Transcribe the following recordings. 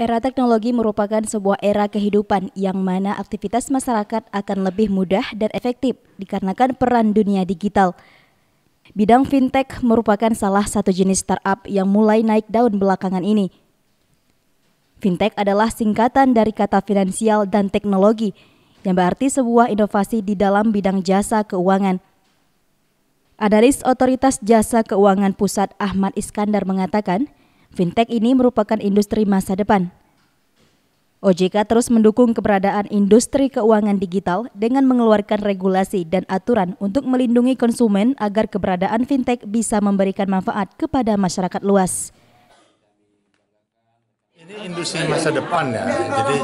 Era teknologi merupakan sebuah era kehidupan yang mana aktivitas masyarakat akan lebih mudah dan efektif dikarenakan peran dunia digital. Bidang fintech merupakan salah satu jenis startup yang mulai naik daun belakangan ini. Fintech adalah singkatan dari kata finansial dan teknologi yang berarti sebuah inovasi di dalam bidang jasa keuangan. Analis Otoritas Jasa Keuangan Pusat Ahmad Iskandar mengatakan, fintech ini merupakan industri masa depan. OJK terus mendukung keberadaan industri keuangan digital dengan mengeluarkan regulasi dan aturan untuk melindungi konsumen agar keberadaan fintech bisa memberikan manfaat kepada masyarakat luas. Ini industri masa depan ya, jadi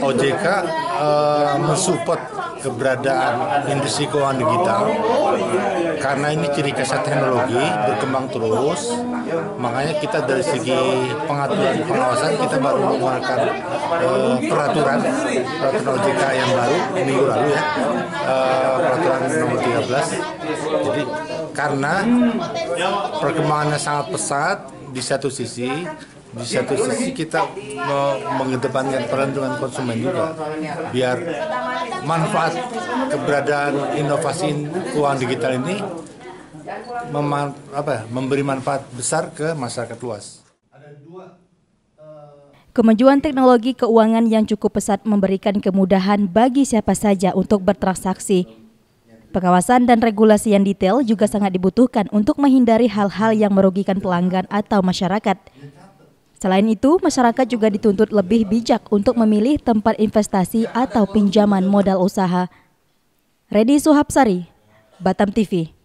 OJK uh, eh, mensupport keberadaan industri keuangan digital karena ini ciri khas teknologi berkembang terus makanya kita dari segi pengaturan pengawasan kita baru mengeluarkan uh, peraturan peraturan OJK yang baru minggu lalu ya uh, peraturan nomor 13 jadi karena perkembangannya sangat pesat di satu sisi di satu sisi kita mengedepankan peran konsumen juga biar manfaat keberadaan inovasi keuangan digital ini meman, apa, ya, memberi manfaat besar ke masyarakat luas. Kemajuan teknologi keuangan yang cukup pesat memberikan kemudahan bagi siapa saja untuk bertransaksi. Pengawasan dan regulasi yang detail juga sangat dibutuhkan untuk menghindari hal-hal yang merugikan pelanggan atau masyarakat. Selain itu, masyarakat juga dituntut lebih bijak untuk memilih tempat investasi atau pinjaman modal usaha. Redi Suhapsari, Batam TV.